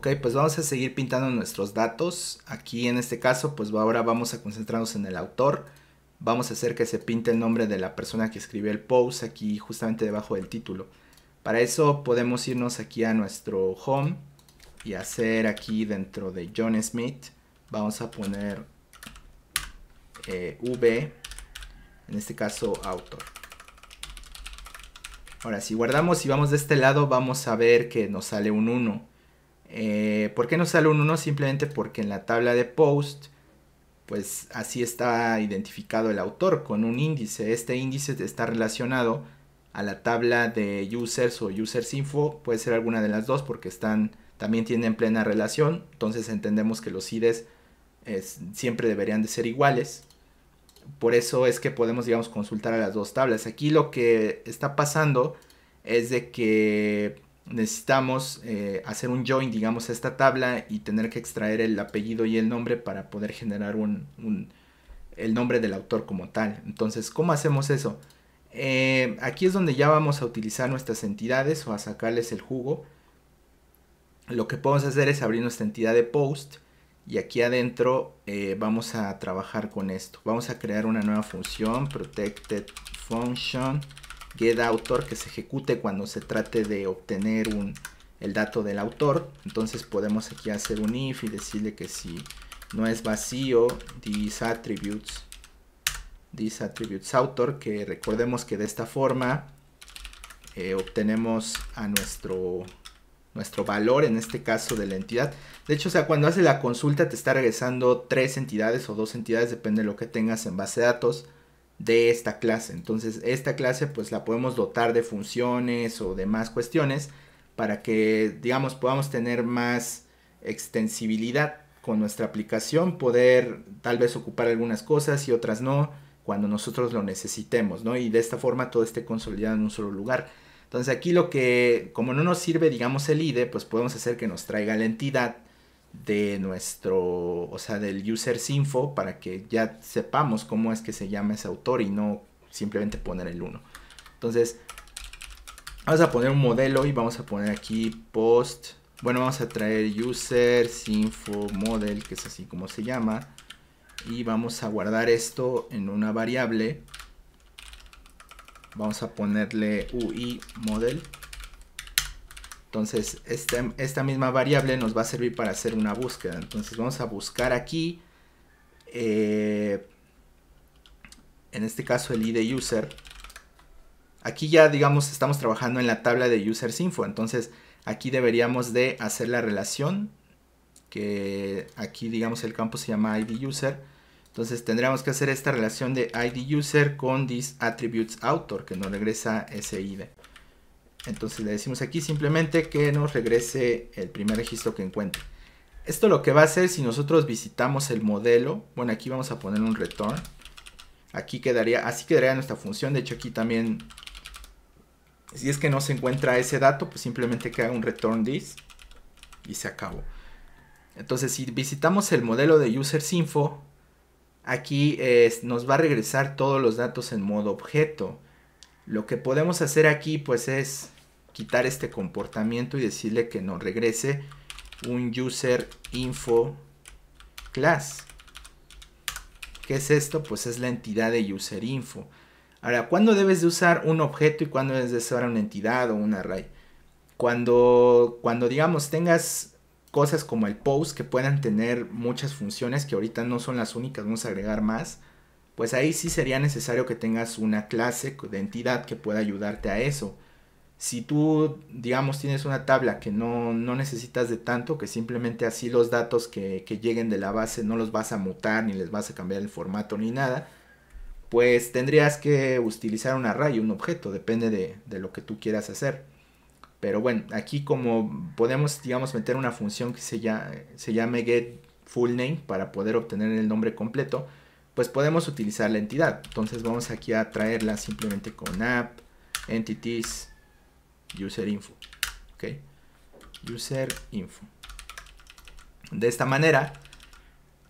Ok, pues vamos a seguir pintando nuestros datos. Aquí en este caso, pues ahora vamos a concentrarnos en el autor. Vamos a hacer que se pinte el nombre de la persona que escribió el post aquí justamente debajo del título. Para eso podemos irnos aquí a nuestro home y hacer aquí dentro de John Smith. Vamos a poner eh, V, en este caso autor. Ahora si guardamos y vamos de este lado vamos a ver que nos sale un 1. Eh, ¿Por qué no sale un 1? Simplemente porque en la tabla de post, pues así está identificado el autor con un índice. Este índice está relacionado a la tabla de users o users info, puede ser alguna de las dos porque están también tienen plena relación, entonces entendemos que los IDs siempre deberían de ser iguales. Por eso es que podemos, digamos, consultar a las dos tablas. Aquí lo que está pasando es de que necesitamos eh, hacer un join, digamos, a esta tabla y tener que extraer el apellido y el nombre para poder generar un, el nombre del autor como tal. Entonces, ¿cómo hacemos eso? Eh, aquí es donde ya vamos a utilizar nuestras entidades o a sacarles el jugo. Lo que podemos hacer es abrir nuestra entidad de post y aquí adentro eh, vamos a trabajar con esto. Vamos a crear una nueva función, protected function get que se ejecute cuando se trate de obtener el dato del autor. Entonces podemos aquí hacer un if y decirle que si no es vacío, these attributes, attributes que recordemos que de esta forma eh, obtenemos a nuestro nuestro valor en este caso de la entidad. De hecho, o sea, cuando hace la consulta te está regresando tres entidades o dos entidades, depende de lo que tengas en base de datos de esta clase. Entonces, esta clase pues la podemos dotar de funciones o demás cuestiones para que, digamos, podamos tener más extensibilidad con nuestra aplicación, poder tal vez ocupar algunas cosas y otras no cuando nosotros lo necesitemos, ¿no? Y de esta forma todo esté consolidado en un solo lugar. Entonces aquí lo que, como no nos sirve, digamos, el IDE, pues podemos hacer que nos traiga la entidad de nuestro, o sea, del user info para que ya sepamos cómo es que se llama ese autor y no simplemente poner el 1. Entonces, vamos a poner un modelo y vamos a poner aquí post. Bueno, vamos a traer user info model, que es así como se llama. Y vamos a guardar esto en una variable. Vamos a ponerle UI model. Entonces, esta, esta misma variable nos va a servir para hacer una búsqueda. Entonces, vamos a buscar aquí, eh, en este caso el id user. Aquí ya, digamos, estamos trabajando en la tabla de users info. Entonces, aquí deberíamos de hacer la relación, que aquí, digamos, el campo se llama id user. Entonces, tendríamos que hacer esta relación de id user con this attributes author, que nos regresa ese id. Entonces le decimos aquí simplemente que nos regrese el primer registro que encuentre. Esto lo que va a hacer si nosotros visitamos el modelo, bueno aquí vamos a poner un return. Aquí quedaría, así quedaría nuestra función, de hecho aquí también, si es que no se encuentra ese dato, pues simplemente haga un return this y se acabó. Entonces si visitamos el modelo de usersinfo, aquí eh, nos va a regresar todos los datos en modo objeto. Lo que podemos hacer aquí pues es quitar este comportamiento y decirle que nos regrese un user info class. ¿Qué es esto? Pues es la entidad de user info. Ahora, ¿cuándo debes de usar un objeto y cuándo debes de usar una entidad o un array? Cuando, cuando digamos tengas cosas como el post que puedan tener muchas funciones que ahorita no son las únicas, vamos a agregar más pues ahí sí sería necesario que tengas una clase de entidad que pueda ayudarte a eso. Si tú, digamos, tienes una tabla que no, necesitas de tanto, que simplemente así los datos que, lleguen de la base no los vas a mutar, ni les vas a cambiar el formato, ni nada, pues tendrías que utilizar un array, un objeto, depende de, lo que tú quieras hacer. Pero bueno, aquí como podemos, digamos, meter una función que se, llame, se llame get para poder obtener el nombre completo, pues podemos utilizar la entidad. Entonces vamos aquí a traerla simplemente con app, entities, user info. ¿okay? User info. De esta manera,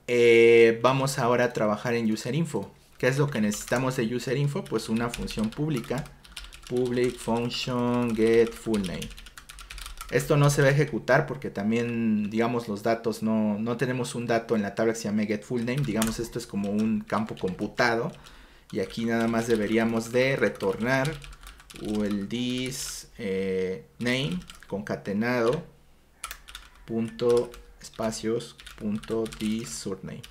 eh, vamos ahora a trabajar en user info. ¿Qué es lo que necesitamos de user info? Pues una función pública. Public function get full name. Esto no se va a ejecutar porque también, digamos, los datos no, tenemos un dato en la tabla que se llame getFullName. Digamos, esto es como un campo computado. Y aquí nada más deberíamos de retornar el this eh, name concatenado punto espacios punto surname.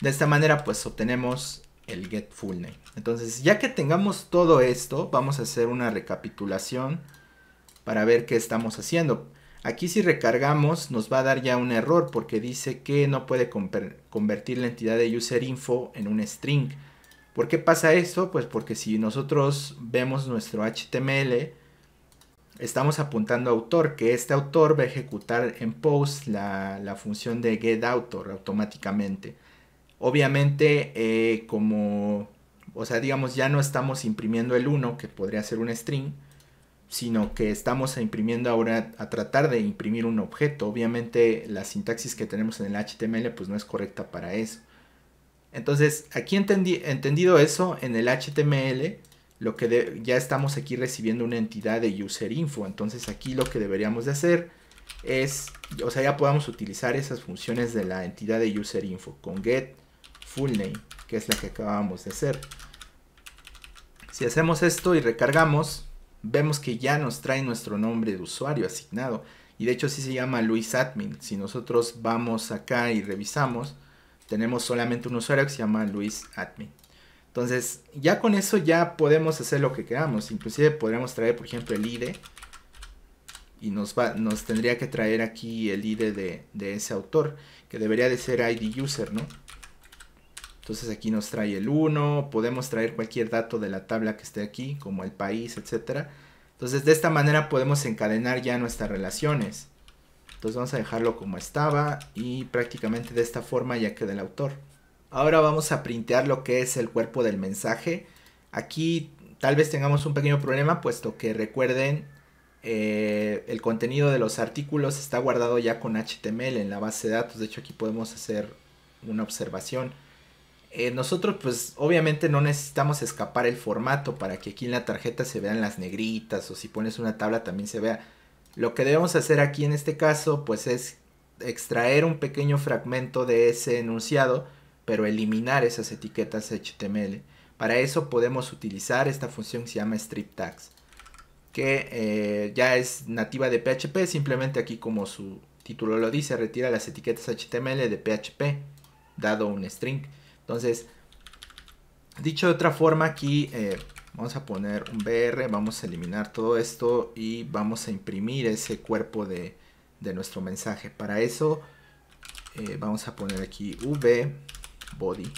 De esta manera pues obtenemos el get full name. Entonces, ya que tengamos todo esto, vamos a hacer una recapitulación para ver qué estamos haciendo. Aquí si recargamos nos va a dar ya un error porque dice que no puede convertir la entidad de user info en un string. ¿Por qué pasa esto? Pues porque si nosotros vemos nuestro HTML, estamos apuntando a autor, que este autor va a ejecutar en post la, función de getAutor automáticamente. Obviamente, eh, como, o sea, digamos, ya no estamos imprimiendo el 1, que podría ser un string, sino que estamos imprimiendo ahora a tratar de imprimir un objeto. Obviamente, la sintaxis que tenemos en el HTML, pues no es correcta para eso. Entonces, aquí entendido eso, en el HTML, lo que ya estamos aquí recibiendo una entidad de user info. Entonces, aquí lo que deberíamos de hacer es, o sea, ya podamos utilizar esas funciones de la entidad de user info con get full name, que es la que acabamos de hacer. Si hacemos esto y recargamos, vemos que ya nos trae nuestro nombre de usuario asignado. Y de hecho sí se llama Luis Admin. Si nosotros vamos acá y revisamos, tenemos solamente un usuario que se llama Luis Admin. Entonces, ya con eso ya podemos hacer lo que queramos. Inclusive podríamos traer, por ejemplo, el ID. E. Y nos, va, nos tendría que traer aquí el ID e de, de ese autor. Que debería de ser ID User, ¿no? Entonces aquí nos trae el 1, podemos traer cualquier dato de la tabla que esté aquí, como el país, etc. Entonces de esta manera podemos encadenar ya nuestras relaciones. Entonces vamos a dejarlo como estaba y prácticamente de esta forma ya queda el autor. Ahora vamos a printear lo que es el cuerpo del mensaje. Aquí tal vez tengamos un pequeño problema puesto que recuerden eh, el contenido de los artículos está guardado ya con HTML en la base de datos. De hecho aquí podemos hacer una observación. Eh, nosotros pues obviamente no necesitamos escapar el formato para que aquí en la tarjeta se vean las negritas o si pones una tabla también se vea. Lo que debemos hacer aquí en este caso pues es extraer un pequeño fragmento de ese enunciado pero eliminar esas etiquetas HTML. Para eso podemos utilizar esta función que se llama strip tags que eh, ya es nativa de PHP simplemente aquí como su título lo dice retira las etiquetas HTML de PHP dado un string. Entonces, dicho de otra forma, aquí eh, vamos a poner un BR, vamos a eliminar todo esto y vamos a imprimir ese cuerpo de, nuestro mensaje. Para eso eh, vamos a poner aquí V body.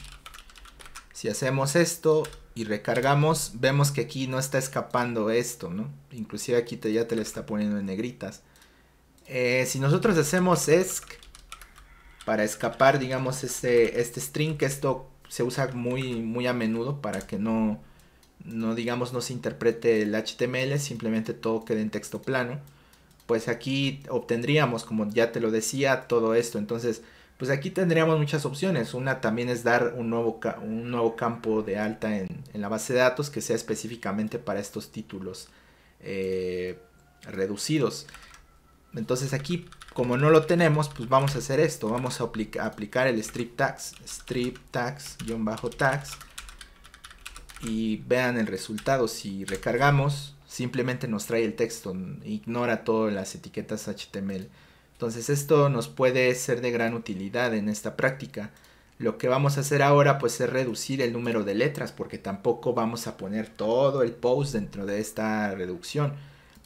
Si hacemos esto y recargamos, vemos que aquí no está escapando esto, ¿no? Inclusive aquí ya te lo está poniendo en negritas. Eh, si nosotros hacemos ESC, para escapar, digamos, este, este string, que esto se usa muy, muy a menudo para que no, no, digamos, no se interprete el HTML, simplemente todo quede en texto plano. Pues aquí obtendríamos, como ya te lo decía, todo esto. Entonces, pues aquí tendríamos muchas opciones. Una también es dar un nuevo, un nuevo campo de alta en, la base de datos que sea específicamente para estos títulos eh, reducidos. Entonces aquí como no lo tenemos, pues vamos a hacer esto. Vamos a aplicar el strip tax, strip tax, guión bajo tax. Y vean el resultado. Si recargamos, simplemente nos trae el texto. Ignora todas las etiquetas HTML. Entonces esto nos puede ser de gran utilidad en esta práctica. Lo que vamos a hacer ahora pues es reducir el número de letras porque tampoco vamos a poner todo el post dentro de esta reducción.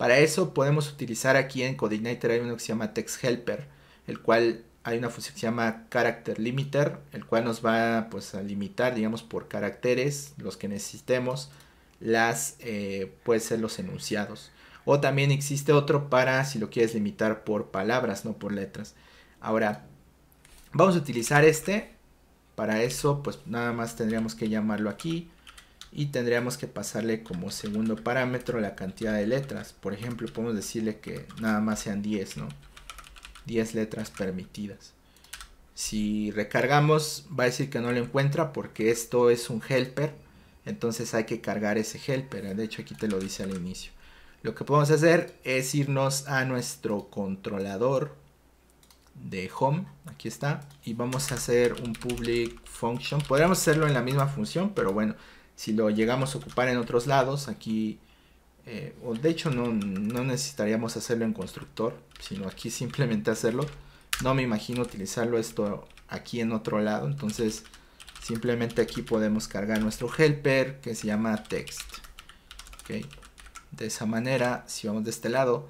Para eso podemos utilizar aquí en Codeigniter hay uno que se llama text helper, el cual hay una función que se llama character limiter, el cual nos va pues, a limitar, digamos, por caracteres, los que necesitemos, las, eh, puede ser los enunciados. O también existe otro para si lo quieres limitar por palabras, no por letras. Ahora, vamos a utilizar este. Para eso, pues nada más tendríamos que llamarlo aquí y tendríamos que pasarle como segundo parámetro la cantidad de letras. Por ejemplo, podemos decirle que nada más sean 10, ¿no? 10 letras permitidas. Si recargamos, va a decir que no lo encuentra porque esto es un helper. Entonces hay que cargar ese helper. De hecho, aquí te lo dice al inicio. Lo que podemos hacer es irnos a nuestro controlador de home. Aquí está. Y vamos a hacer un public function. Podríamos hacerlo en la misma función, pero bueno, si lo llegamos a ocupar en otros lados, aquí, eh, o de hecho no, no, necesitaríamos hacerlo en constructor, sino aquí simplemente hacerlo. No me imagino utilizarlo esto aquí en otro lado, entonces simplemente aquí podemos cargar nuestro helper que se llama text. De esa manera, si vamos de este lado,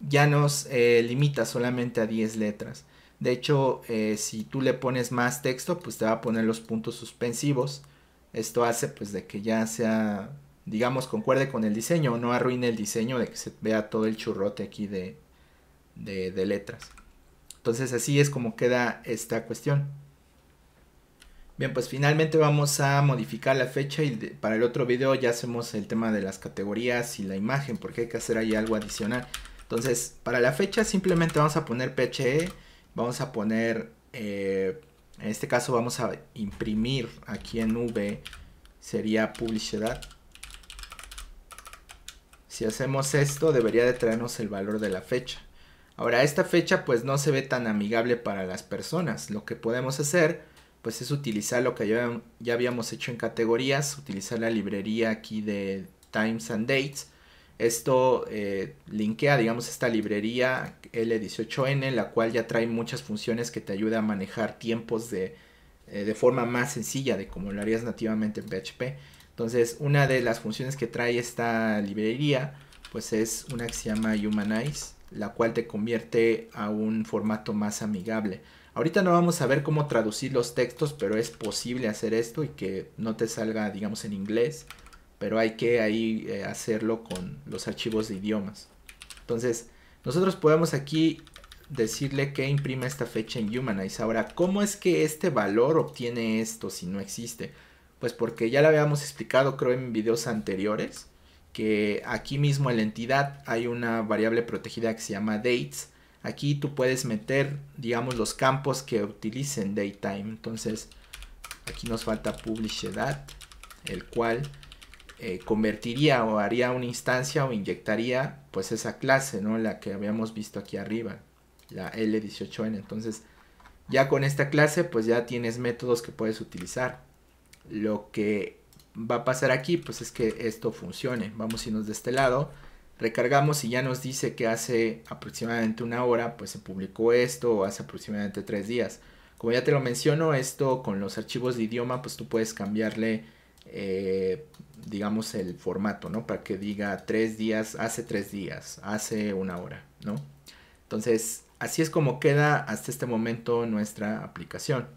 ya nos eh, limita solamente a 10 letras. De hecho, eh, si tú le pones más texto, pues te va a poner los puntos suspensivos esto hace pues de que ya sea, digamos, concuerde con el diseño no arruine el diseño de que se vea todo el churrote aquí de, letras. Entonces así es como queda esta cuestión. Bien, pues finalmente vamos a modificar la fecha y para el otro video ya hacemos el tema de las categorías y la imagen porque hay que hacer ahí algo adicional. Entonces, para la fecha simplemente vamos a poner PHE, vamos a poner eh, en este caso vamos a imprimir aquí en V, sería publicidad. Si hacemos esto debería de traernos el valor de la fecha. Ahora esta fecha pues no se ve tan amigable para las personas. Lo que podemos hacer pues es utilizar lo que ya, habíamos hecho en categorías, utilizar la librería aquí de times and dates esto eh, linkea, digamos, esta librería L18N, la cual ya trae muchas funciones que te ayuda a manejar tiempos de, eh, de forma más sencilla de como lo harías nativamente en PHP. Entonces, una de las funciones que trae esta librería, pues es una que se llama Humanize, la cual te convierte a un formato más amigable. Ahorita no vamos a ver cómo traducir los textos, pero es posible hacer esto y que no te salga, digamos, en inglés, pero hay que ahí eh, hacerlo con los archivos de idiomas. Entonces, nosotros podemos aquí decirle que imprima esta fecha en Humanize. Ahora, ¿cómo es que este valor obtiene esto si no existe? Pues porque ya lo habíamos explicado creo en videos anteriores, que aquí mismo en la entidad hay una variable protegida que se llama dates. Aquí tú puedes meter, digamos, los campos que utilicen datetime. Entonces, aquí nos falta publish el cual eh, convertiría o haría una instancia o inyectaría pues esa clase, ¿no? La que habíamos visto aquí arriba, la L18N. Entonces, ya con esta clase pues ya tienes métodos que puedes utilizar. Lo que va a pasar aquí pues es que esto funcione. Vamos a irnos de este lado. Recargamos y ya nos dice que hace aproximadamente una hora pues se publicó esto o hace aproximadamente tres días. Como ya te lo menciono, esto con los archivos de idioma pues tú puedes cambiarle eh, digamos, el formato, ¿no? Para que diga tres días, hace tres días, hace una hora, ¿no? Entonces, así es como queda hasta este momento nuestra aplicación.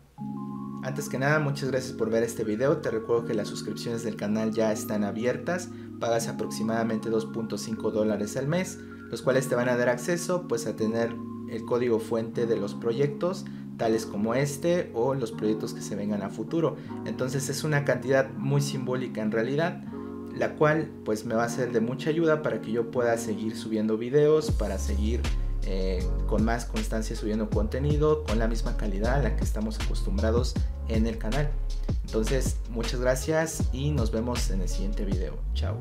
Antes que nada, muchas gracias por ver este video. Te recuerdo que las suscripciones del canal ya están abiertas. Pagas aproximadamente 2.5 dólares al mes, los cuales te van a dar acceso pues a tener el código fuente de los proyectos, tales como este o los proyectos que se vengan a futuro. Entonces es una cantidad muy simbólica en realidad, la cual pues me va a ser de mucha ayuda para que yo pueda seguir subiendo videos, para seguir eh, con más constancia subiendo contenido, con la misma calidad a la que estamos acostumbrados en el canal. Entonces muchas gracias y nos vemos en el siguiente video. Chao.